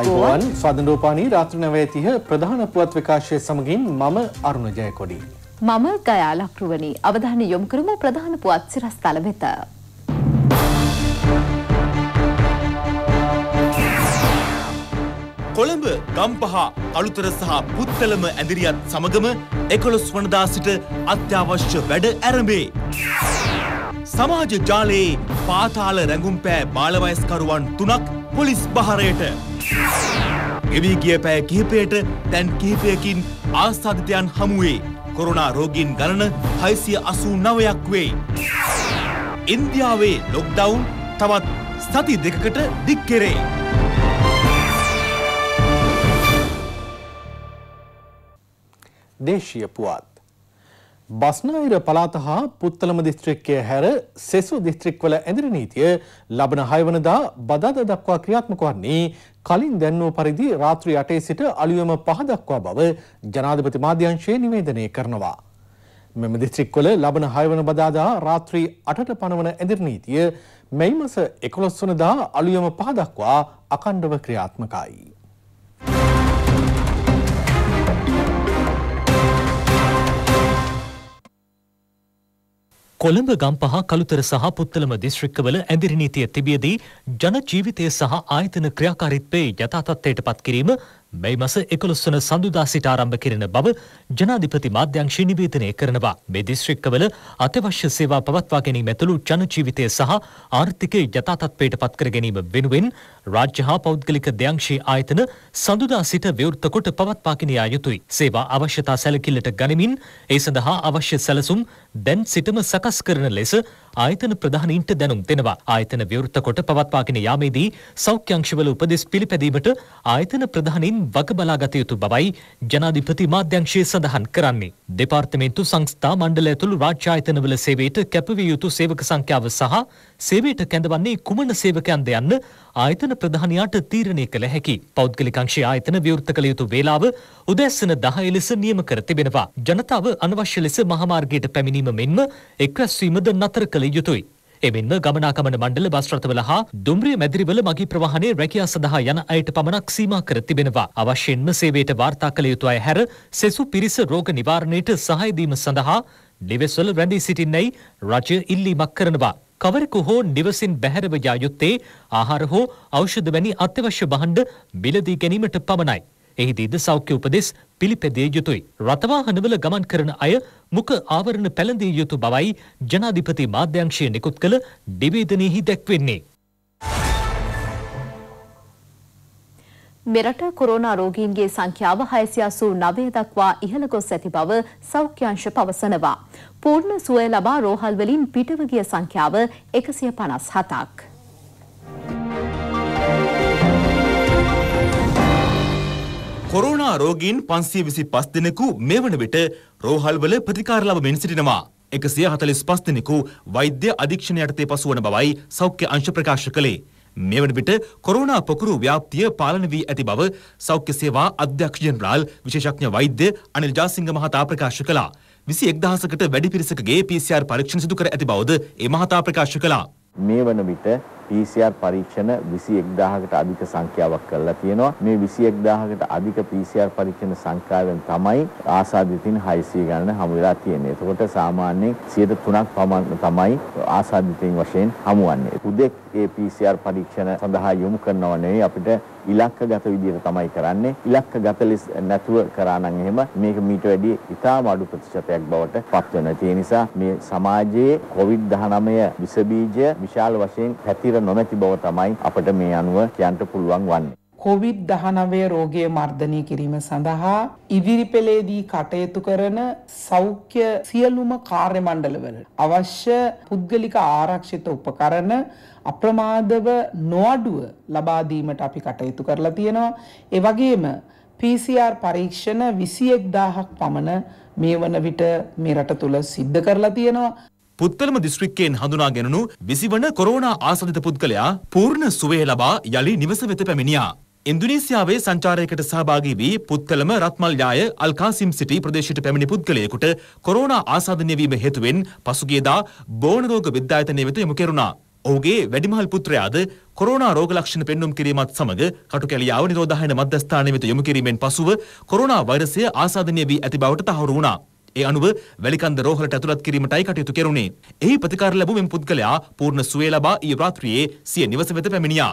අයිබෝන් ස්වදරූපානී රාත්‍ර නවේතිහ ප්‍රධාන පුවත් විකාශය සමගින් මම අරුණ ජයකොඩි. මම ගයා ලක්රුවනි අවධාන යොම් කරම ප්‍රධාන පුවත් සිරස් තල වෙත. කොළඹ ගම්පහ අලුතර සහ පුත්තලම ඇදිරියත් සමගම එකොළොස් වනදා සිට අත්‍යවශ්‍ය වැඩ ඇරඹේ. සමාජ ජාලයේ පාතාල රැඟුම් පෑ බාලවයස්කරුවන් තුනක් පොලිස් භාරයට එවී ගිය පෑ කිහිපයට තැන් කිහිපයකින් ආස්ථාධිතයන් හමුවේ. කොරුණා රෝගීන් ගණන හයිසිය අසූ නවයක් වේ. ඉන්දියාවේ ලොක්ඩවුන් තවත් සති දෙකකට දික්කෙරේ. දේශීය පුවත්. බස්නාහිර පළාත හා පුත්තලම දිස්ත්‍රික්කය හැර සෙසු දිස්ත්‍රික්වල ඇඳිරි නීතිය ලබන 6 වනදා බදාදා දක්වා ක්‍රියාත්මක වන්නේ කලින් දැන්වූ පරිදි රාත්‍රී 8 සිට අලුයම 5 දක්වා බව ජනාධිපති මාධ්‍යංශය නිවේදනය කරනවා. මෙම දිස්ත්‍රික්වල ලබන 6 වන බදාදා රාත්‍රී 8ට පනවන ඇඳිරි නීතිය මැයි මස 11 වනදා අලුයම 5 දක්වා අඛණ්ඩව ක්‍රියාත්මකයි. කොළඹ ගම්පහ කළුතර සහ පුත්තලම දිස්ත්‍රික්කවල ඇඳිරි නීතිය තිබියදී ජන ජීවිතය සහ ආයතන ක්‍රියාකාරීත්වයේ යථා තත්ත්වයට පත් කිරීම මේ මස එකොළොස්වන සඳුදා සිට ආරම්භ කරන බව ජනාධිපති මාධ්‍යංශය නිවේදනය කරනවා. මේ දිස්ත්‍රික්කවල අත්‍යවශ්‍ය සේවා පවත්වා ගැනීම ඇතුළු ජනජීවිතය සහ ආර්ථිකය යථාතත්වයට පත්කර ගැනීම වෙනුවෙන් රාජ්‍ය හා පෞද්ගලික දෙංශී ආයතන සඳුදා සිට විවෘත කොට පවත්වාගෙන යා යුතුයි. සේවා අවශ්‍යතා සැලකිල්ලට ගනිමින් ඒ සඳහා අවශ්‍ය සැලසුම් දැන් සිටම සකස් කරන ලෙස ආයතන ප්‍රධානීන්ට දැනුම් දෙනවා. ආයතන විවෘත කොට පවත්වාගෙන යාමේදී සෞඛ්‍යංශවල උපදෙස් පිළිපැදීමට ආයතන ප්‍රධානීන් වගබලාගත යුතු බවයි ජනාධිපති මාධ්‍යංශය සඳහන් කරන්නේ. දෙපාර්තමේන්තු සංස්ථා මණ්ඩල ඇතුළු රාජ්‍ය ආයතනවල සේවයට කැපවිය යුතු සේවක සංඛ්‍යාව සහ සේවයට කැඳවන්නේ කුමන සේවකයන්ද යන්න ආයතන ප්‍රධානයාට තීරණය කළ හැකි. පෞද්ගලිකංශයේ ආයතන විවෘත කළ යුතු වේලාව උදැසන 10 ලෙස නියම කර තිබෙනවා. ජනතාව අනවශ්‍ය ලෙස මහමාර්ගයට පැමිණීම මෙන්ම එක්වැස්වීමද නතර කළ කළ යුතුයි. එමෙන්ම ගමනාකමන මණ්ඩල බස් රථවල හා දුම්රිය මැදිරිවල මගී ප්‍රවාහනයේ රැකියා සඳහා යන අයට පමණක් සීමා කර තිබෙනවා. අවශ්‍යෙන්ම සේවයට වාර්තා කළ යුතු අය හැර සෙසු පිරිස රෝග නිවාරණයට සහාය දීම සඳහා නිවෙස්වල රැඳී සිටින්නයි රජය ඉල්ලීමක් කරනවා. කවරෙකු හෝ නිවසින් බැහැරව යා යුත්තේ ආහාර හෝ ඖෂධ වැනි අත්‍යවශ්‍ය භාණ්ඩ මිලදී ගැනීමට පමණයි. එහිදීද සෞඛ්‍ය උපදෙස් පිළිපැදිය යුතුයි. රථවාහනවල ගමන් කරන අය මුඛ ආවරණ පැළඳිය යුතු බවයි ජනාධිපති මාධ්‍යංශය නිකුත් කළ නිවේදනයෙහි දැක්වෙන්නේ. මෙරට කොරෝනා රෝගීන්ගේ සංඛ්‍යාව 689 දක්වා ඉහළ ගොස් ඇති බව සෞඛ්‍යාංශ පවසනවා. පූර්ණ සුවය ලබා රෝහල් වලින් පිටව ගිය සංඛ්‍යාව 157ක්. කොරෝනා රෝගීන් පන්සිය විසි පස් දෙනෙකු මේ වන විට රෝහල්වල ප්‍රතිකාර ලබමින් සිටිනවා. එකසිය හතලිස් පස් දෙනෙකු වෛද්‍ය අධීක්ෂණ යටතේ පසුවන බවයි සෞඛ්‍ය අංශ ප්‍රකාශ කළේ. මේ වන විට කොරෝනා පොකුරු ව්‍යාප්තිය පාලන වී ඇති බව සෞඛ්‍ය සේවා අධ්‍යක්ෂ ජෙනරාල් විශේෂඥ වෛද්‍ය අනිල් ජාසිංහ මහතා ප්‍රකාශ කළා. විසි එක්දහසකට වැඩි පිරිසකගේ PCR පරීක්ෂණ සිදු කර ඇති බවද ඒ මහතා ප්‍රකාශ කළා. මේ වන විට PCR පරීක්ෂණ 21000කට අධික සංඛ්‍යාවක් කරලා තියෙනවා. මේ 21000කට අධික PCR පරීක්ෂණ සංඛ්‍යාවෙන් තමයි ආසාදිතින් 600 ගණන හමු වෙලා තියෙන්නේ. එතකොට සාමාන්‍යයෙන් 3ක් පමණ තමයි ආසාදිතින් වශයෙන් හමුවන්නේ. උදෙක් ඒ PCR පරීක්ෂණ සඳහා යොමු කරනව නෙවෙයි අපිට ඉලක්කගත විදිහට තමයි කරන්නේ. ඉලක්කගත ලෙස නැතුව කරා නම් එහෙම මේක මීට වැඩිය ඉතාම අඩු ප්‍රතිශතයක් බවට පත් වෙනවා. ඒ නිසා මේ සමාජයේ COVID-19 විස බීජය විශාල වශයෙන් පැතිර නොමැති බව තමයි අපිට මේ අනුව කියන්න පුළුවන් වන්නේ. COVID-19 රෝගය මර්ධනය කිරීම සඳහා ඉදිරි පෙළේදී කටයුතු කරන සෞඛ්‍ය සියලුම කාර්ය මණ්ඩලවලට අවශ්‍ය පුද්ගලික ආරක්ෂිත උපකරණ අප්‍රමාදව නොඅඩුව ලබා දීමට අපි කටයුතු කරලා තියෙනවා. ඒ වගේම PCR පරීක්ෂණ 21000ක් පමණ මේ වන විට මේ රට තුල සිද්ධ කරලා තියෙනවා. පුත්තලම දිස්ත්‍රික්කයෙන් හඳුනාගෙනනු විසිවන කොරෝනා ආසනිත පුද්ගලයා පූර්ණ සුවය ලබා යළි නිවස වෙත පැමිණියා. ඉන්දුනීසියාවේ සංචාරයකට සහභාගී වී පුත්තලම රත්මල්යාය අල්කාසිම් සිටි ප්‍රදේශයට පැමිණි පුද්ගලයෙකුට කොරෝනා ආසාදනය වීම හේතුවෙන් පසුගියදා බෝන රෝග විද්‍යායතනය වෙත යොමු කෙරුණා. ඔහුගේ වැඩිමහල් පුත්‍රයාද කොරෝනා රෝග ලක්ෂණ පෙන්වුම් කිරීමත් සමග කටුකැලියාව නිරෝධායන මධ්‍යස්ථානය වෙත යොමු කිරීමෙන් පසුව කොරෝනා වෛරසය ආසාදනය වී ඇති බවට තහවුරු වුණා. ඒ අනුව වැලිකන්ද රෝහලට ඇතුළත් කිරීමටයි කටයුතු කෙරුණේ. එහි ප්‍රතිකාර ලැබූ මෙම පුද්ගලයා පූර්ණ සුවය ලබා ඊ රාත්‍රියේ සිය නිවස වෙත පැමිණියා.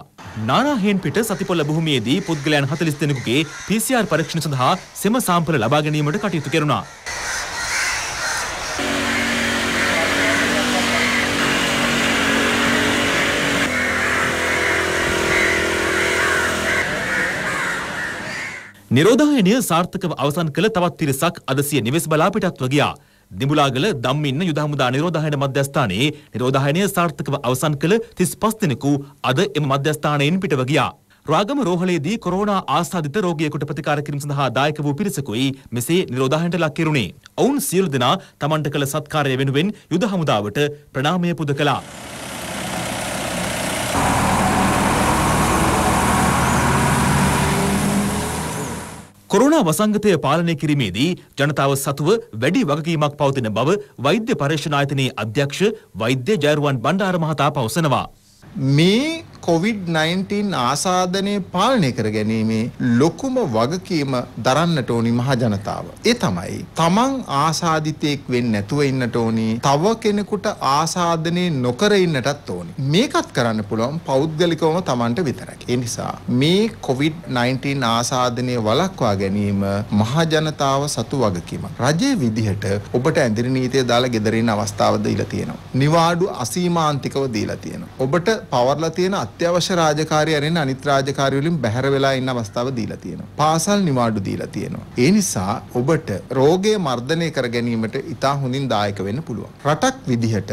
නානාහෙන් පිට සතිපොළ භූමියේදී පුද්ගලයන් 40 දෙනෙකුගේ PCR පරීක්ෂණ සඳහා සෙම සාම්පල ලබා ගැනීමට කටයුතු කෙරුණා. නිරෝධායනය සාර්ථකව අවසන් කළ තවත් තිරසක් අද සිය නිවෙස් බලා පිටත්ව ගියා. දිඹුලාගල දම්මින්න යුද හමුදා නිරෝධායන මධ්‍යස්ථානයේ නිරෝධායනය සාර්ථකව අවසන් කළ 35 දෙනෙකු අද එම මධ්‍යස්ථානයෙන් පිටව ගියා. රාගම රෝහලේදී කොරෝනා ආසාදිත රෝගියෙකුට ප්‍රතිකාර කිරීම සඳහා දායක වූ පිරිසකුයි මෙසේ නිරෝධායනට ලක් කෙරුණේ. ඔවුන් සියලු දෙනා තමන්ට කළ සත්කාරය වෙනුවෙන් යුද හමුදාවට ප්‍රණාමය පුද කළා. කොරෝනා වසංගතය පාලනය කිරීමේදී ජනතාව සතුව වැඩි වගකීමක් පවතින බව වෛද්‍ය පර්යේෂණ ආයතනයේ අධ්‍යක්ෂ වෛද්‍ය ජයරුවන් බණ්ඩාර මහතා පවසනවා. මේ COVID-19 ආසාදනය පාලනය කර ගැනීමේ ලොකුම වගකීම දරන්නට ඕනි මහ ජනතාව. ඒ තමයි තමන් ආසාදිතයෙක් වෙන්න නැතුව ඉන්නට ඕනි. තව කෙනෙකුට ආසාදනය නොකර ඉන්නටත් ඕනි. මේකත් කරන්න පුළුවන් පෞද්ගලිකවම තමන්ට විතරයි. ඒ නිසා මේ COVID-19 ආසාදනය වළක්වා ගැනීම මහ ජනතාව සතු වගකීමක්. රජයේ විදිහට ඔබට ඇඳිරි නීතිය දාලා ගෙදරින් අවස්ථාව දීලා තියෙනවා. නිවාඩු අසීමාන්තිකව දීලා තියෙනවා. ඔබට පවර්ලා තියෙන අත්‍යවශ්‍ය රාජකාරි අරෙන් අනිත් රාජකාරි වලින් බැහැර වෙලා ඉන්න අවස්ථාව දීලා තියෙනවා. පාසල් නිවාඩු දීලා තියෙනවා. ඒ නිසා ඔබට රෝගය මර්ධනය කර ගැනීමට ඉතා හොඳින් දායක වෙන්න පුළුවන්. රටක් විදිහට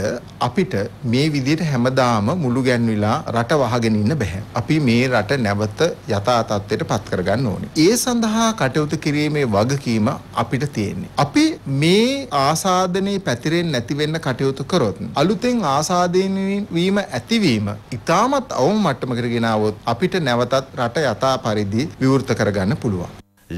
අපිට මේ විදිහට හැමදාම මුළු ගැන්විලා රට වහගෙන ඉන්න බෑ. අපි මේ රට නැවත යථා තත්ත්වයට පත් කරගන්න ඕනේ. ඒ සඳහා කටයුතු කිරීමේ වගකීම අපිට තියෙන්නේ. අපි මේ ආසාදනයේ පැතිරෙන්නේ නැති වෙන්න කටයුතු කරොත් අලුතෙන් ආසාදනය වීම ඇතිවීම ඉතාමත් අවම මට්ටමකට ගෙනාවොත් අපිට නැවතත් රට යථා පරිදි විවෘත කරගන්න පුළුවන්.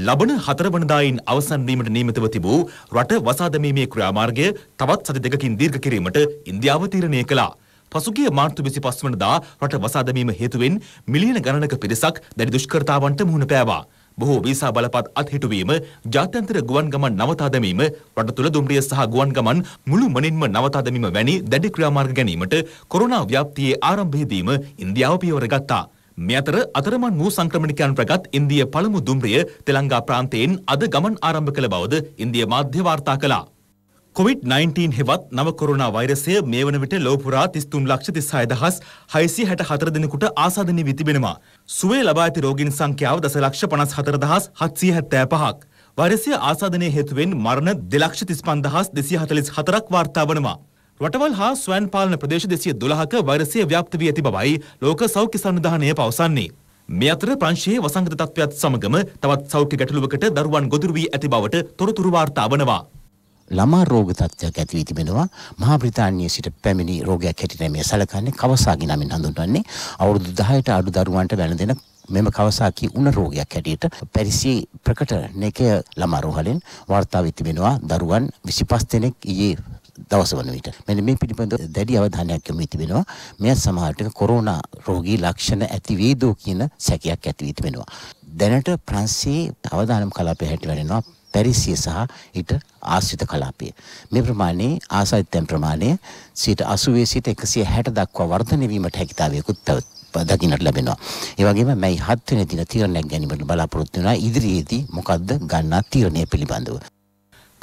ලබන හතරවනදායින් අවසන් වීමට නියමිතව තිබූ රට වසාදමීමේ ක්‍රියාමාර්ගය තවත් සති දෙකකින් දීර්ඝ කිරීමට ඉන්දියාව තීරණය කළා. පසුගිය මාර්තු 25 වනදා රට වසාදමීම හේතුවෙන් මිලියන ගණනක පිරිසක් දැඩි දුෂ්කරතාවන්ට මුහුණ පෑවා. බොහෝ වීසා බලපත් අත්හිටුවීම, ජාත්‍යන්තර ගුවන් ගමන් නවතා දැමීම, රට තුළ දුම්රිය සහ ගුවන් ගමන් මුළු මනින්ම නවතා දැමීම වැනි දැඩි ක්‍රියාමාර්ග ගැනීමට කොරෝනා ව්‍යාප්තියේ ආරම්භයේදීම ඉන්දියාව පියවර ගත්තා. මේ අතර අතරමන් වූ සංක්‍රමණිකයන් ප්‍රගත් ඉන්දිය පළමු දුම්රිය තෙලංගා ප්‍රාන්තයෙන් අද ගමන් ආරම්භ කළ බවද ඉන්දිය මාධ්‍ය වාර්තා කළා. කොවිD-19 හෙවත් නව කොරුණා වෛරසය මේ වන විට ලෝපුරා තිස්තුන් ලක්ෂ තිස්සාය දහස් හයිසි හැට හතර දෙනෙකුට ආසාධනය විතිබෙනවා. සුවේ ලබා ඇති රෝගීන් සංඛ්‍යාව දස ලක්ෂ පනස් හතර දහස් හත්සිය හැත්තෑ පහක්. වෛරසය ආසාධනය හේතුවෙන් මරණ දෙලක්ෂ තිස්පන් දහස් දෙසිය හතලිස් හතරක් වාර්තා වනවා. රටවල් හා ස්වයන් පාලන ප්‍රදේශ දෙසිය දොළහක වෛරසය ව්‍යාප්ත වී ඇති බවයි ලෝක සෞඛ්‍ය සංවිධානය පවසන්නේ. මේ අතර ප්‍රංශයේ වසංගත තත්ත්වයත් සමගම තවත් සෞඛ්‍ය ගැටලුවකට දරුවන් ගොදුරු වී ඇති බවට තොරතුරු වාර්තා වනවා. ළමා රෝග තත්ත්වයක් ඇති වී තිබෙනවා. මහා බ්‍රිතාන්‍යයේ සිට පැමිණි රෝගයක් හැටියට මේ සැලකන්නේ කවසාකි නමින් හඳුන්වන්නේ. අවුරුදු 10ට අඩු දරුවන්ට වැළඳෙන මෙම කවසාකි උණ රෝගයක් හැටියට පැරිසියේ ප්‍රකට නේකය ළමා රෝහලෙන් වාර්තා වී තිබෙනවා. දරුවන් 25 දෙනෙක් ඊයේ දවස වන විට මෙන්න මේ පිළිබඳ දැඩි අවධානයක් යොමු තිබෙනවා මෙය සමහරට කොරෝනා රෝගී ලක්ෂණ ඇති වේදෝ කියන සැකයක් ඇති වී තිබෙනවා දැනට ප්‍රංශයේ අවදානම් කලාපය හැටි වැඩෙනවා පැරිසිය සහ ඊට ආශ්‍රිත කලාපය. මේ ප්‍රමාණයේ ආසාදිතයන් ප්‍රමාණය 80 සිට 160 දක්වා වර්ධනය වීමට හැකියාවකුත් පැවතුණා. දකින්නට ලැබෙනවා. ඒ වගේම මම 7 වෙනි දින තීරණයක් ගැනීමට බලාපොරොත්තු වෙනවා ඉදිරියේදී මොකද්ද ගන්නා තීරණය පිළිබඳව.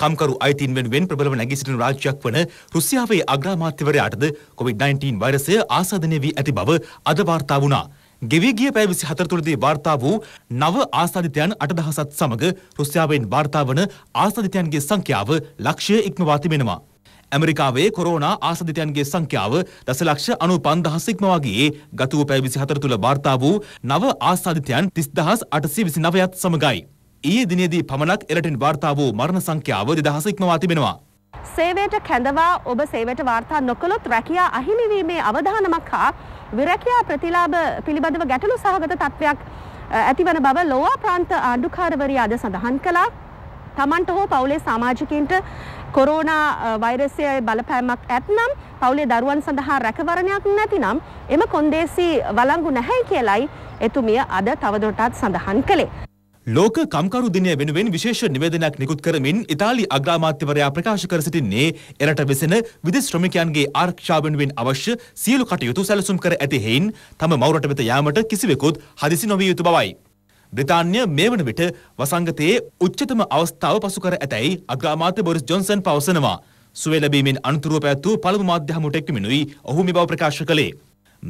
කම්කරු අයිතීන් වෙනුවෙන් ප්‍රබලව නැගී සිටින රාජ්‍යයක් වන රුසියාවේ අග්‍රාමාත්‍යවරයාටද COVID-19 වෛරසය ආසාදනය වී ඇති බව අද වාර්තා වුණා. ගෙවිගිය පැය විසි හතර තුළදී වාර්තා වූ නව ආසාධිතයන් අටදහසත් සමඟ රුස්යාවෙන් වාර්තාාවන ආසාධිතයන්ගේ සංඛ්‍යාව ලක්ෂය ඉක්මවා තිබෙනවා. ඇමරිකාවේ කොරෝනා ආසධිතයන්ගේ සංඛ්‍යාව දසලක්ෂ අනු පන්දහසික්මවාගේ ගතුව පැය විසි හතර තුළ වාර්තා වූ නව ආසාධිතයන් තිස්දහස් අටසි විසි නවයත් සමඟයි. ඒ දිනේදී පමණක් එරටින් වාර්තා වූ මරණ සංඛ්‍යාව දෙදහසික්මවා තිබෙනවා. සේවයට කැඳවා ඔබ සේවයට වාර්තා නොකළොත් රැකියා අහිමිවීමේ අවධානමක් හා විරැකියා ප්‍රතිලාභ පිළිබඳව ගැටලු සහගත තත්ත්වයක් ඇතිවන බව ලෝවා ප්‍රාන්ත ආණ්ඩුකාරවරිය අද සඳහන් කළා. තමන්ට හෝ පවුලේ සමාජිකයින්ට කොරෝනා වෛරසය බලපෑමක් ඇත්නම් පවුලේ දරුවන් සඳහා රැකවරණයක් නැතිනම් එම කොන්දේසි වලංගු නැහැයි කියලයි එතුමිය අද තවදුරටත් සඳහන් කළේ. ලෝක කම්කරු දිනය වෙනුවෙන් විශේෂ නිවේදනයක් නිකුත් කරමින් ඉතාලි අග්‍රාමාත්‍යවරයා ප්‍රකාශ කර සිටින්නේ එරට වෙසෙන විදෙස් ශ්‍රමිකයන්ගේ ආරක්ෂාව වෙනුවෙන් අවශ්‍ය සියලු කටයුතු සැලසුම් කර ඇති හේයින් තම මවරට වෙත යාමට කිසිවෙකුත් හදිසි නොවිය යුතු බවයි. බ්‍රිතාන්‍ය මේ වන විට වසංගතයේ උච්චතම අවස්ථාව පසු කර ඇතැයි අග්‍රාමාත්‍ය බොරිස් ජොන්සන් පවසනවා. සුවේ ලැබීමෙන් අනතුරුව පැවැත් වූ පළමු මාධ්‍ය හමුවට එක්වමිනුයි ඔහු මේ බව ප්‍රකාශ කළේ.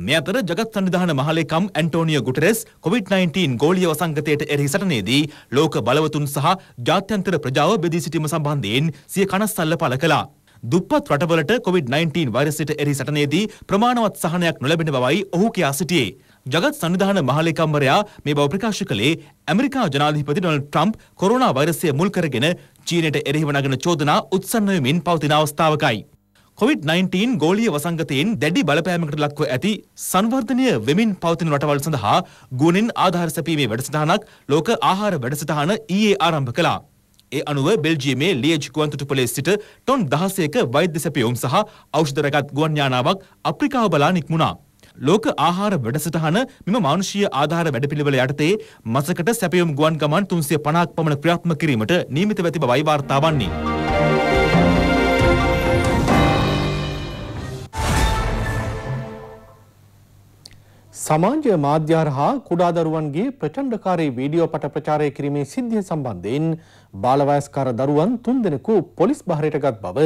මේ අතර ජගත් සන්නිධාන මහලේකම් ඇන්ටෝනියෝ ගුටරෙස් කොවිඩ්-19 ගෝලීය වසංගතයට එරෙහි සටනේදී ලෝක බලවතුන් සහ ජාත්‍යන්තර ප්‍රජාව බෙදී සිටීම සම්බන්ධයෙන් සිය කනස්සල්ල පළ කළා. දුප්පත් රටවලට කොවිඩ්-19 වෛරසයට එරෙහි සටනේදී ප්‍රමාණවත් සහනයක් නොලැබෙන බවයි ඔහු කියා සිටියේ. ජගත් සංවිධාන මහලේකම්වරයා මේ බව ප්‍රකාශ කළේ ඇමරිකා ජනාධිපති ඩොනල්ඩ් ට්‍රම්ප් කොරෝනා වෛරසය මුල් කරගෙන චීනයට එරෙහිව නගන චෝදනා උත්සන්න වෙමින් පවතින අවස්ථාවකයි. COVID-19 ගෝලීය වසංගතයෙන් දැඩි බලපෑමකට ලක්ව ඇති සංවර්ධනය වෙමින් පවතින රටවල් සඳහා ගුණෙන් ආධාර සැපීමේ වැඩසටහනක් ලෝක ආහාර වැඩසටහන ඊයේ ආරම්භ කළා. ඒ අනුව බෙල්ජියමේ ලියජ් ගුවන්තොටුපලේ සිට ටොන් දහසයක වෛද්‍ය සැපියුම් සහ ඖෂධ රැගත් ගුවන් යානාවක් අප්‍රිකාව බලා නික්මුණා. ලෝක ආහාර වැඩසටහන මෙම මානුෂීය ආධාර වැඩපිළිවෙල යටතේ මසකට සැපියුම් ගුවන් ගමන් 350ක් පමණ ක්‍රියාත්මක කිරීමට නියමිත වෙති බවයි වාර්තා වන්නේ. සමාජ මාධ්‍ය හරහා කුඩා දරුවන්ගේ ප්‍රචණ්ඩකාරී වීඩියෝ පට ප්‍රචාරය කිරීමේ සිද්ධිය සම්බන්ධයෙන් බාලවයස්කාර දරුවන් තුන්දෙනෙකු පොලිස් බහරයටගත් බව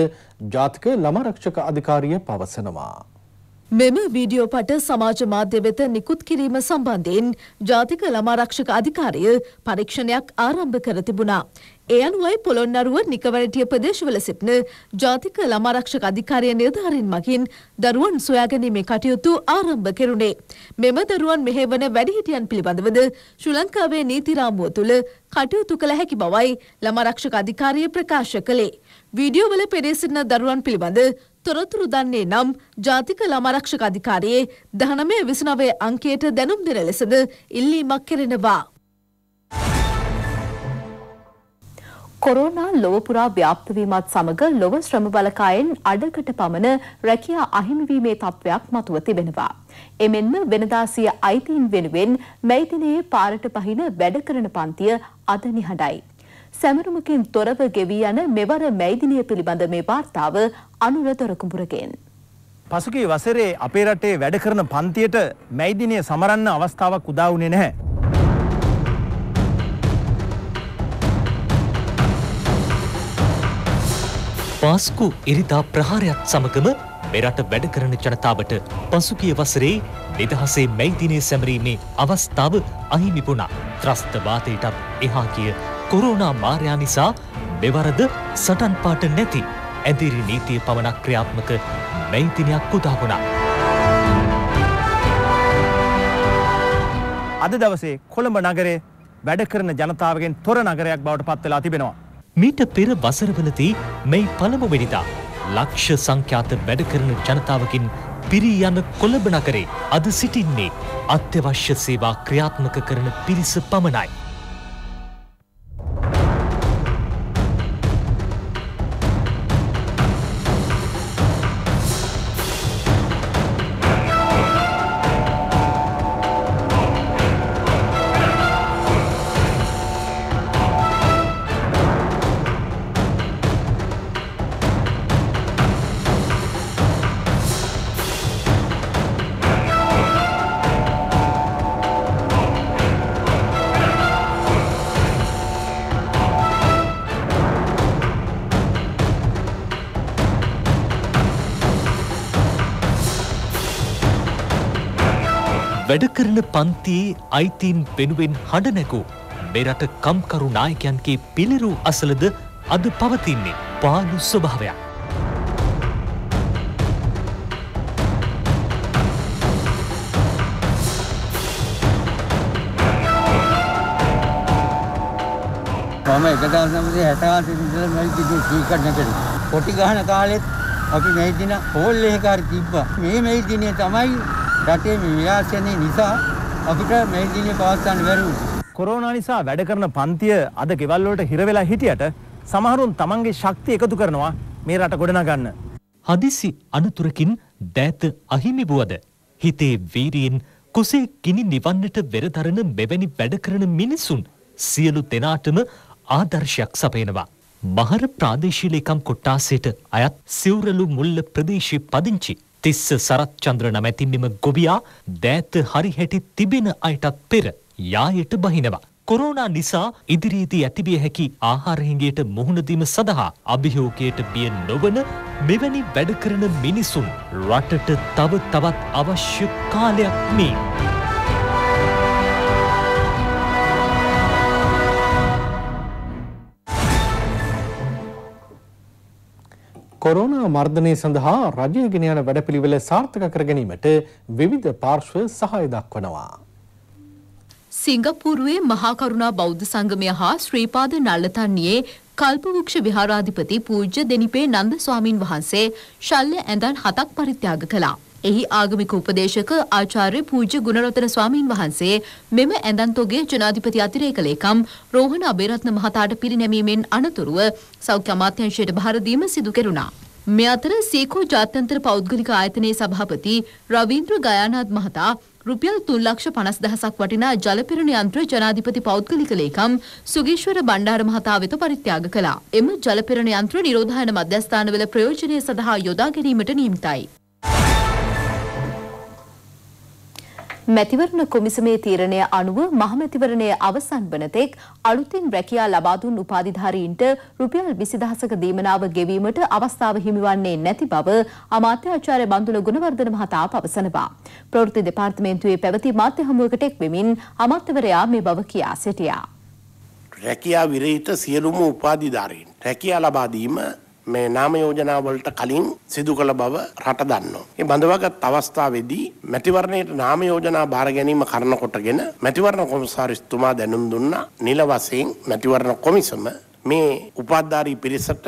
ජාතික ළමරක්ෂක අධිකාරිය පවසනවා. මෙම වීඩියෝ පට සමාජ මාධ්‍ය වෙත නිකුත් කිරීම සම්බන්ධයෙන් ජාතික ළමාරක්ෂක අධිකාරය පරීක්ෂණයක් ආරම්භ කර තිබුණා. ඒ අනුවයි පොළොන්නරුව නිකවරටිය ප්‍රදේශවල සිටින ජාතික ළමාරක්ෂක අධිකාරය නිර්ධාරින් මගින් දරුවන් සොයාගැනීමේ කටයුතු ආරම්භ කෙරුණේ. මෙම දරුවන් මෙහෙවන වැඩිහිටියන් පිළිබඳවද ශ්‍රී ලංකාවේ නීති රාමුව තුළ කටයුතු කළ හැකි බවයි ළමාරක්ෂක අධිකාරිය ප්‍රකාශ කළේ. වීඩියෝවල පෙරේ සිටින දරුවන් පිළිබඳ තොරතුරු දන්නේ නම් ජාතික ළමාරක්ෂක අධිකාරයේ දහනමය විසනවේ අංකයට දැනුම් දෙන ලෙසද ඉල්ලීමක් කෙරෙනවා. කොරෝනා ලොව පුරා ව්‍යාප්ත වීමත් සමග ලොව ශ්‍රම බලකායෙන් අඩකට පමණ රැකියා අහිමි වීමේ තත්වයක් මතුව තිබෙනවා. එමෙන්ම වෙනදා සිය අයිතීන් වෙනුවෙන් මැයි දිනයේ පාරට පහින වැඩ කරන පන්තිය අද නිහඬයි. සැමරුමකින් තොරව ගෙවී යන මෙවර මැයිදිනය පිළිබඳ මේ වාර්තාව අනුර තොරකුඹුරගෙන්. පසුගේ වසරේ අපේ රටේ වැඩ කරන පන්තියට මැයිදිනය සමරන්න අවස්ථාවක් උදාවුනේ නැහැ. පාස්කු ඉරිදා ප්‍රහාරයක් සමගම මෙරට වැඩ කරන ජනතාවට පසුගිය වසරේ නිදහසේ මැයිදිනය සැමරීමේ අවස්ථාව අහිමිපුුණා ත්‍රස්ථවාතයටත් එහා කිය කොරෝනා මාර්යා නිසා මෙවරද සටන්පාට නැති ඇදිරි නීතිය පමණක් ක්‍රියාත්මක මැයිතිනයක් කුදාගුණා. අද දවසේ කොළඹ නගරේ වැඩ කරන ජනතාවගෙන් තොර නගරයක් බවට පත්වෙලා තිබෙනවා. මීට පෙර වසරවලදී මෙයි පළමුවෙනිදා ලක්ෂ සංඛ්‍යාත වැඩ කරන ජනතාවකින් පිරී යන කොළඹ නගරේ අද සිටින්නේ අත්‍යවශ්‍ය සේවා ක්‍රියාත්මක කරන පිරිස පමණයි. වැඩකරන පන්තියේ අයිතීන් වෙනුවෙන් හඬනැකූ මෙරට කම්කරු නායකයන්ගේ පිළිරූ අසලද අද පවතින්නේ පාලු ස්වභාවයක්. මම එක දවසමදී හැටාට ඉඳලා මම කිව්වේ සීකරනකදී පොටි ගහන කාලෙත් අපි මේ දින හෝල් එකේ හරි තිබ්බා මේ මේ දිනේ තමයි රටේ විලාසනය නිසා අපිට මේ දිනේ පවත්වන්න බැරි කොරෝනා නිසා වැඩ කරන පන්තිය අද ගෙවල් වලට හිර වෙලා හිටියට සමහරුන් තමන්ගේ ශක්තිය එකතු කරනවා මේ රට ගොඩනගන්න. හදිසි අනුතුරකින් දෑත අහිමි වුවද හිතේ වීරියෙන් කුසේ ගිනි නිවන්නට වෙරදරන මෙවැනි වැඩ කරන මිනිසුන් සියලු දෙනාටම ආදර්ශයක් සපයනවා. මහර ප්‍රාදේශීලේකම් කොට්ටාසයට අයත් සිවුරලු මුල්ල ප්‍රදේශයේ පදිංචි තිස්ස සරත්චන්ද්‍ර නමැති මෙම ගොබියා දෑත හරිහැටි තිබෙන අයටත් පෙර යායට බහිනවා. කොරෝනා නිසා ඉදිරියේදී ඇතිවිය හැකි ආහාරහිඟයට මුහුණදීම සඳහා අභියෝගයට බිය නොවන මෙවැනි වැඩ කරන මිනිසුන් රටට තව තවත් අවශ්‍ය කාලයක් මේ. කොරෝනා මර්ධනය සඳහා රජය ගෙන යන වැඩපිළිවෙල සාර්ථක කර ගැනීමට විවිධ පාර්ශ්ව සහාය දක්වනවා. සිංගපූරුවේ මහාකරුණා බෞද්ධ සංගමය හා ශ්‍රීපාද නල්ලතන්නයේ කල්පවෘක්ෂ විහාරාධිපති පූජ්‍ය දෙනිපේ නන්ද ස්වාමින් වහන්සේ ශල්්‍ය ඇඳන් හතක් පරිත්‍යාග කළා. එහි ආගමික උපදේශක ආචාර්ය පූජ්‍ය ගුණරතන ස්වාමීන් වහන්සේ මෙම ඇඳන්තෝගේ ජනාධිපති අතිරේක ලේකම් රෝහණ අබේරත්න මහතාට පිරිනැමීමෙන් අනතුරුව සෞඛ්‍ය අමාත්‍යංශයට භාර දීම සිදු කෙරුණා. මේ අතර සීකෝ ජාත්‍යන්තර පෞද්ගලික ආයතනයේ සභාපති රවීන්ද්‍ර ගයානාත් මහතා රුපියල් 3,50,000ක් වටිනා ජලපිරණ යන්ත්‍ර ජනාධිපති පෞද්ගලික ලේකම් සුගීශ්වර බණ්ඩාර මහතා වෙත පරිත්‍යාග කළා. එම ජලපිරණ යන්ත්‍ර නිරෝධායන මධ්‍යස්ථානවල ප්‍රයෝජනය සඳහා යොදා ගැනීමට නියමිතයි. මැතිවරණ කොමිසමේ තීරණය අනුව මහමැතිවරණය අවසන් වන තෙක් අලුතින් රැකියා ලබා දුන් උපාධිධාරීන්ට රුපියල් 20000ක දීමනාව ගෙවීමට අවස්ථාව හිමිවන්නේ නැති බව අමාත්‍යාචාර්ය බන්දුල ගුණවර්ධන මහතා පවසනවා. ප්‍රවෘත්ති දෙපාර්තමේන්තුවේ පැවති මාධ්‍ය හමුවකට එක් වෙමින් අමාත්‍යවරයා මේ බව කියා සිටියා. රැකියා විරහිත සියලුම උපාධිධාරීන් රැකියා ලබා දීම මේ නාම යෝජනා වලට කලින් සිදු කළ බව රට දන්නවා. මේ බඳවාගත් අවස්ථාවේදී මැතිවරණයට නාම යෝජනා බාර ගැනීම කරන කොටගෙන මැතිවරණ කොමසාරිස්තුමා දැනුම් දුන්නා නිල වශයෙන් මැතිවරණ කොමිසම මේ උපාධාරී පිරිසට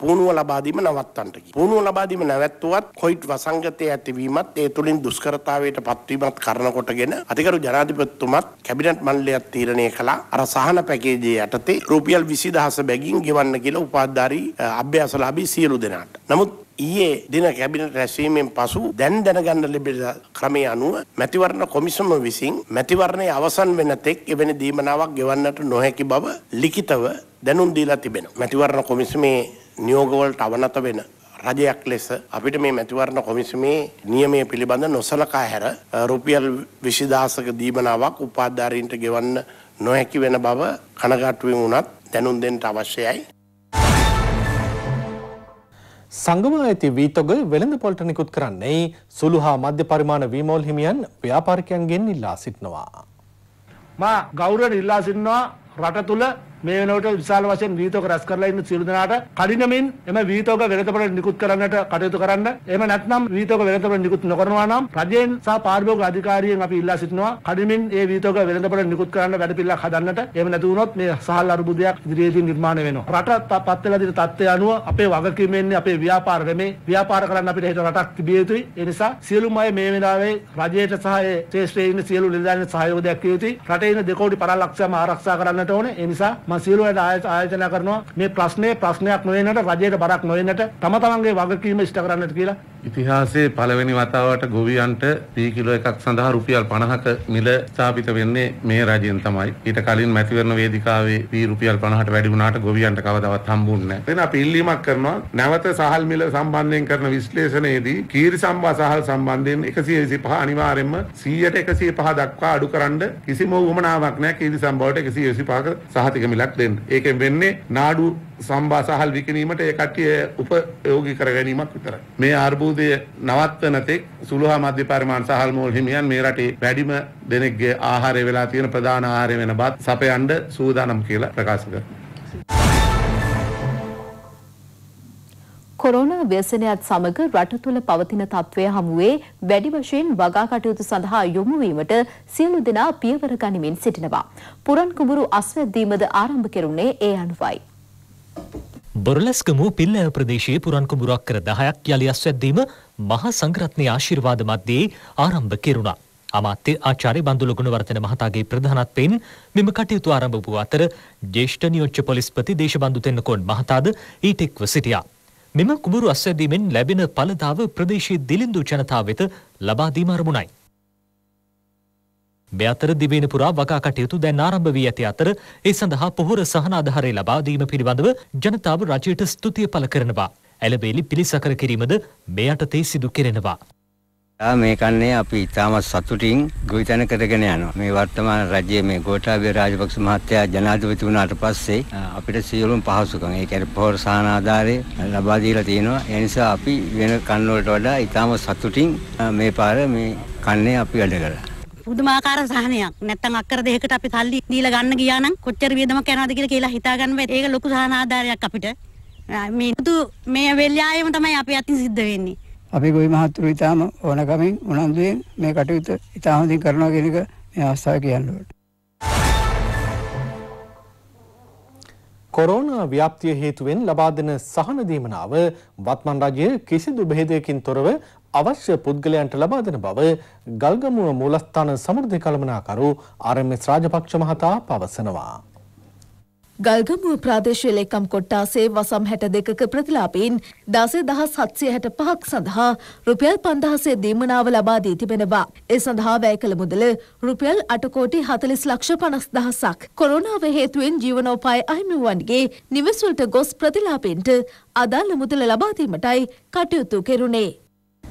පුහුණුව ලබාදීම නවත්තන්ට පුහුණුව ලබාදීම නැවැත්තුවත් කොයිට් වසංගතය ඇතිවීමත් ඒ තුළින් දුස්කරතාවයට පත්වීමත් කරනකොටගෙන අතිකරු ජනාධිපත්තුමත් කැබිනට් මණ්ඩලයක් තීරණය කළා අර සහන පැකේජය යටතේ රුපියල් විසි දහස බැගින් ගෙවන්න කියලා උපාධාරී අභ්‍යාසලාබී සියලු දෙනාට. නමුත් ඊයේ දින කැබිනට් රැස්වීමෙන් පසු දැන් දැනගන්න ලැබෙන ක්‍රමයේ අනුව මැතිවරණ කොමිසම විසින් මැතිවරණයේ අවසන් වෙන තෙක් එවැනි දීමනාවක් ගෙවන්නට නොහැකි බව ලිඛිතව දැනුම් දීලා තිබෙනවා. මැතිවරණ කොමිසමේ නියෝගවලට අවනත වෙන රජයක් ලෙස අපිට මේ මැතිවරණ කොමිසමේ නියමය පිළිබඳ නොසලකා හැර රුපියල් විසිදාසක දීමනාවක් උපාධාරීන්ට ගෙවන්න නොහැකි වෙන බව කනගාටුවෙන් වුණත් දැනුම් දෙන්න අවශ්‍යයි. සංගම ඇති වීතොග වෙළඳ පොලට නිකුත් කරන්නේ සුළු හා මධ්‍ය පරිමාණ වීමෝල් හිමියන් ව්‍යාපාරිකයන්ගෙන් ඉල්ලා සිටිනවා. මා ගෞරවයෙන් ඉල්ලා සිටිනවා රට තුළ මේ වෙනකොට විශාල වශයෙන් වීතෝක රැස් කරලා ඉන්න සියලු දෙනාට කඩිනමින් එම වීතෝක වෙළඳපොළ නිකුත් කරන්නට කටයුතු කරන්න. එහෙම නැත්නම් වීතෝක වෙළඳපොළ නිකුත් නොකරනවා නම් රජයෙන් සහ පාරිභෝගික අධිකාරියෙන් අපි ඉල්ලා සිටිනවා කඩිනමින් ඒ වීතෝක වෙළඳපොළ නිකුත් කරන්න වැඩපිළිවෙලක් හදන්නට. එහෙම නැති වුණොත් මේ සහල් අර්බුදයක් ඉදිරියේදී නිර්මාණය වෙනවා. රට පත් වෙලා තියෙන තත්ත්වය අනුව අපේ වගකීම එන්නේ අපේ ව්‍යාපාර නෙමේ. ව්‍යාපාර කරන්න අපිට හේතු රටක් තිබිය යුතුයි. ඒ නිසා සියලුම අය මේ වෙලාවේ රජයට සහ ඒ ශ්‍රේෂ්ඨයේ ඉන්න සියලු නිලධාරීන් සහයෝගයක් දක්විය යුතුයි. රටේ ඉන්න දෙකෝටි පරාලක්ෂයම ආරක්ෂා කරන්නට ඕනේ. ඒ නිසා මම සියලුවට ආයෝජනා කරනවා මේ ප්‍රශ්නේ ප්‍රශ්නයක් නොවෙන්නට රජයට බරක් නොවෙන්නට තම තමන්ගේ වගකීම ඉෂ්ට කරන්නට කියලා. ඉතිහාසයේ පළවෙනි වතාවට ගොවියන්ට 3 කිලෝ එකක් සඳහා රුපියල් 50ක මිල ස්ථාපිත වෙන්නේ මේ රජයෙන් තමයි. ඊට කලින් මැතිවරණ වේදිකාවේ වී රුපියල් 50ට වැඩි වුණාට ගොවියන්ට කවදාවත් හම්බුන්නේ නැහැ. එතන අපි ඉල්ලීමක් කරනවා නැවත සහල් මිල සම්බන්ධයෙන් කරන විශ්ලේෂණයේදී කීරි සම්වා සහල් සම්බන්ධයෙන් 125 අනිවාර්යයෙන්ම 100ට 105 දක්වා අඩු කරන්න කිසිම උවමනාවක් නැහැ කීරි සම්බවට 125ක සහතික මිලක් දෙන්න. ඒකෙන් වෙන්නේ නාඩු සම්බාසහල් විකිනීමට ඒ කට්ටිය උපයෝගී කර ගැනීමක් විතරයි. මේ ආර්බුදය නවත්වන තෙක් සුළුහා මධ්‍ය පරිමාණ සහල් මෝල් හිමියන් මේ රටේ වැඩිම දෙනෙක්ගේ ආහාරය වෙලා තියෙන ප්‍රධාන ආහාරය වෙන බත් සපයන්න සූදානම් කියලා ප්‍රකාශ කරනවා. කොරෝනා ව්‍යසනයත් සමග රට තුළ පවතින තත්ත්වය හමුවේ වැඩි වශයෙන් වගා කටයුතු සඳහා යොමු වීමට සියලු දෙනා පියවර ගනිමින් සිටිනවා. පුරන් කුඹුරු අස්වැද්දීමද ආරම්භ කෙරුණේ ඒ අනුවයි. බොරලස්කම පිල්ල ප්‍රදේශයේ පුරන් කුඹුරක් කර දහයක් යළි අස්වැද්දීම මහා සංග්‍රත්නය ආශිර්වාද මධ්‍යයේ ආරම්භ කෙරුණා. අමාත්‍ය ආචාර්ය බන්දුල ගුණවර්ධන මහතාගේ ප්‍රධානත්වයෙන් මෙම කටයුතු ආරම්භ වූ අතර ජ්‍යෙෂ්ඨ නියෝජ්‍ය පොලිස්පති දේශබන්දු තෙන්නකෝන් මහතාද ඊට එක්ව සිටියා. මෙම කුඹුරු අස්වැදීමෙන් ලැබෙන ඵලතාව ප්‍රදේශයේ දිලිඳු ජනතාව වෙත ලබා දීම අරමුණයි. මේ අතර දිවයින පුරා වගා කටයුතු දැන් ආරම්භ වී ඇති අතර ඒ සඳහා පොහොර සහන ආධාරය ලබා දීම පිළිබඳව ජනතාව රජයට ස්තුතිය පළ කරනවා. ඇලබේලි පිළිසකර කිරීමද මේ යටතේ සිදු කෙරෙනවා. මේ කන්නේ අපි ඉතාමත් සතුටින් ගොවිතැන කරගෙන යනවා. මේ වර්තමාන රජයේ මේ ගෝඨාභය රාජපක්ෂ මහත්තයා ජනාධිපති වුණාට පස්සේ අපිට සියලුම පහසුකම් ඒ කියන්නේ පොහොර සහන ආධාරය ලබා දීලා තියෙනවා. ඒ නිසා අපි වෙන කන් වලට වඩා ඉතාමත් සතුටින් මේ පාර මේ කන්නේ අපි වැඩ කරලා. පුදුමාකාර සහනයක්. නැත්තම් අක්කර දෙකකට අපි සල්ලි දීලා ගන්න ගියා නම් කොච්චර වියදමක් යනවද කියලා කියලා හිතාගන්න බැහැ. ඒක ලොකු සහන ආධාරයක් අපිට. මේ මේ වෙලාවෙම තමයි අපි අතින් සිද්ධ වෙන්නේ. අපි ගොවි මහතුරු ඉතාම ඕනකමින් උනන්දුවෙන් මේ කටයුතු ඉතා හොඳින් කරනවා කෙනෙක මේ අවස්ථාව කියන්නට. කොරෝණ ව්‍යාප්තිය හේතුවෙන් ලබාදන සහන දීමනාව වත්මන් රජය කිසිදු බෙහෙදයකින් තොරව අවශ්‍ය පුද්ගලයන්ට ලබාදන බව ගල්ගමුව මූලස්ථාන සමෘධි කළමනාකරු ආරම්‍ය ශ්‍රාජපක්ෂ මහතා පවසනවා. ගල්ගමුව ප්‍රාදේශීය ලේකම් කොට්ටාසේ වසම් 62ක ප්‍රතිලාභයෙන් 16765ක් සඳහා රුපියල් 5000 දීමනාව ලබා දී තිබෙනවා. ඒ සඳහා වැය කළ මුදල රුපියල් 8 කෝටි 40 ලක්ෂ 50000ක්. කොරෝනාව හේතුවෙන් ජීවනෝපාය අහිමිවන්ගේ නිවෙස් වලට ගොස් ප්‍රතිලාභෙන්ට අදාළ මුදල ලබා දීමටයි කටයුතු කෙරුණේ.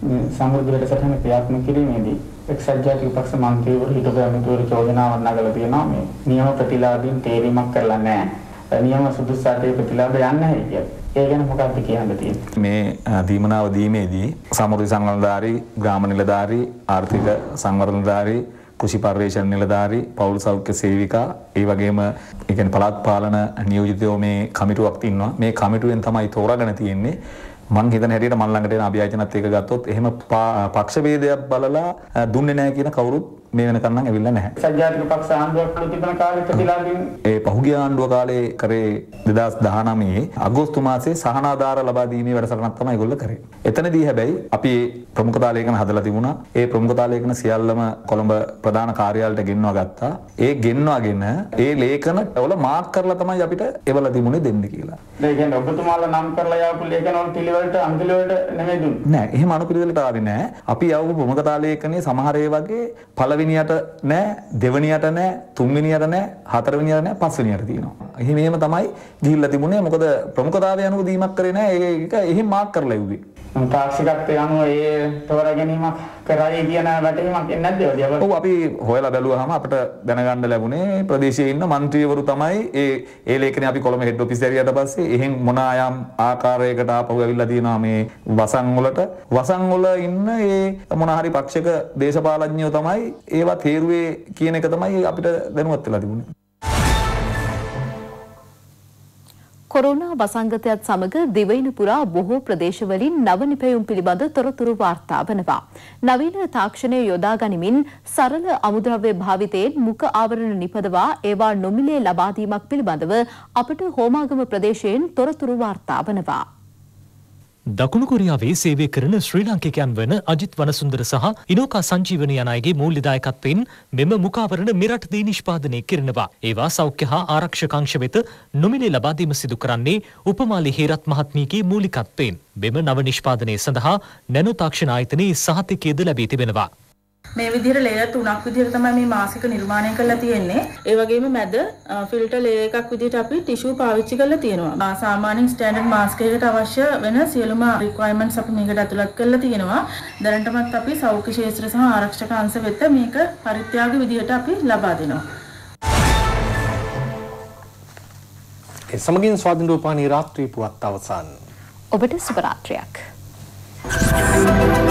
සංවර්ධ වැඩසටහන ක්‍රියාත්මක කිරීමේදී එක්සත් ජාතික පක්ෂ මන්ත්‍රීවරු හිටපු ඇමතිවරු චෝදනාවක් නගලා තියෙනවා මේ නියම ප්‍රතිලාභින් තේරීමක් කරලා නැහැ. නියම සුදුසාට ප්‍රතිලාභ යන්නේ නැහැ කියලා. ඒ ගැන මොකක්ද කියන්න තියෙන්නේ? මේ දීමනාව දීමේදී සමෘද්ධි සංවර්ධනධාරී, ග්‍රාම නිලධාරී, ආර්ථික සංවර්ධනධාරී, කෘෂි පර්යේෂණ නිලධාරී, පවුල් සෞඛ්‍ය සේවිකා, ඒ වගේම ඒ කියන්නේ පළාත් පාලන නියෝජිතයෝ මේ කමිටුවක් ඉන්නවා. මේ කමිටුවෙන් තමයි තෝරාගෙන තියෙන්නේ මං හිතන හැටියට මන් ළඟට එන අභියාචනත් එක ගත්තොත් එහෙම පක්ෂ වේදයක් බලලා දුන්නේ නැහැ කියන කවුරුත් මේ වෙනකන් නම් ඇවිල්ලා නැහැ. සජාතික පක්ෂ ආණ්ඩුවක් තිබෙන කාලෙත් තිලාදී ඒ පහුගිය ආණ්ඩුව කාලේ කරේ 2019 අගෝස්තු මාසයේ සහනාධාර ලබා දීමේ වැඩසටහනක් තමයි ඒගොල්ලෝ කරේ. එතනදී හැබැයි අපි ප්‍රමුඛතා ලේඛන හදලා තිබුණා. ඒ ප්‍රමුඛතා ලේඛන සියල්ලම කොළඹ ප්‍රධාන කාර්යාලයට ගෙන්වා ගත්තා. ඒ ගෙන්වාගෙන ඒ ලේඛන වල මාක් කරලා තමයි අපිට එවලා තිබුණේ දෙන්න කියලා. ඒ කියන්නේ ඔබතුමාලා නම් කරලා යාපු ලේඛන වල පිළිවෙලට අනුපිළිවෙලට නෙමෙයි දුන්නේ. නෑ, එහෙම අනුපිළිවෙලට ආවේ නෑ. අපි යවපු ප්‍රමුඛතා ලේඛනයේ සමහර ඒ වගේ පළවෙනි පළවෙනියට නෑ දෙවෙනියට නෑ තුන්වෙනියට නෑ හතරවෙනියට නෑ පස්වෙනියට තියෙනවා. එහෙම එහෙම තමයි ගිහිල්ලා තිබුණේ. මොකද ප්‍රමුඛතාවය අනුව දීමක් කරේ නෑ. ඒක එහෙම මාක් කරලා ඉුවේ. තාක්ෂිකත් ඒ අනුව ඒ තෝර ගැනීමක් කරයි කියන වැටහීමක් එන්නේ නැද්ද ඔය? ඔව් අපි හොයලා බැලුවාම අපිට දැනගන්න ලැබුණේ ප්‍රදේශයේ ඉන්න മന്ത്രിවරු තමයි ඒ ඒ ලේඛනය අපි කොළඹ හෙඩ් ඔෆිස් එකට පස්සේ එහෙන් මොන ආයම් ආකාරයකට ආපහු ඇවිල්ලා තියෙනවා මේ වසන් වලට. වසන් වල ඉන්න ඒ මොන හරි පක්ෂක දේශපාලඥයෝ තමයි ඒවා තේරුවේ කියන එක තමයි අපිට දැනුවත් වෙලා තිබුණේ. කොරෝනා වසංගතයත් සමග දිවයින පුරා බොහෝ ප්‍රදේශවලින් නව නිපැයුම් පිළිබඳ තොරතුරු වාර්තා වනවා. නවීන තාක්ෂණය යොදා ගනිමින් සරල අමුද්‍රව්‍ය භාවිතයෙන් මුඛ ආවරණ නිපදවා ඒවා නොමිලේ ලබා දීමක් පිළිබඳව අපට හෝමාගම ප්‍රදේශයෙන් තොරතුරු වාර්තා වනවා. දකුණු කොරියාවේ සේවය කරන ශ්‍රී ලාංකිකයන් වන අජිත් වනසුන්දර සහ ඉනෝකා සංජීවන යන අයගේ මූල්‍යදායකත්වයෙන් මෙම මුකාවරණ මෙරටදී නිෂ්පාදනය කරනවා. ඒවා සෞඛ්‍ය හා ආරක්ෂකංශ වෙත නොමිලේ ලබා දීම සිදු කරන්නේ උපමාලි හේරත් මහත්මියගේ මූලිකත්වයෙන්. මෙම නව නිෂ්පාදනය සඳහා නැනෝ තාක්ෂණ ආයතනයේ සහතිකයද ලැබී තිබෙනවා. මේ විදිහට ලේයර් තුනක් විදිහට තමයි මේ මාසික නිර්මාණය කරලා තියෙන්නේ. ඒ වගේම මැද ෆිල්ටර් ලේයර් එකක් විදිහට අපි ටිෂු පාවිච්චි කරලා තියෙනවා. සාමාන්‍යයෙන් ස්ටෑන්ඩඩ් මාස්ක් එකකට අවශ්‍ය වෙන සියලුම රික්වයර්මන්ට්ස් අපි මේකට ඇතුළත් කරලා තියෙනවා. දැනටමත් අපි සෞඛ්‍ය ක්ෂේත්‍ර සහ ආරක්ෂක අංශ වෙත මේක පරිත්‍යාග විදිහට අපි ලබා දෙනවා. ඒ සමගින් ස්වාධීන රූපානී රාත්‍රී පුවත් අවසන්. ඔබට සුබ රාත්‍රියක්. Thank you.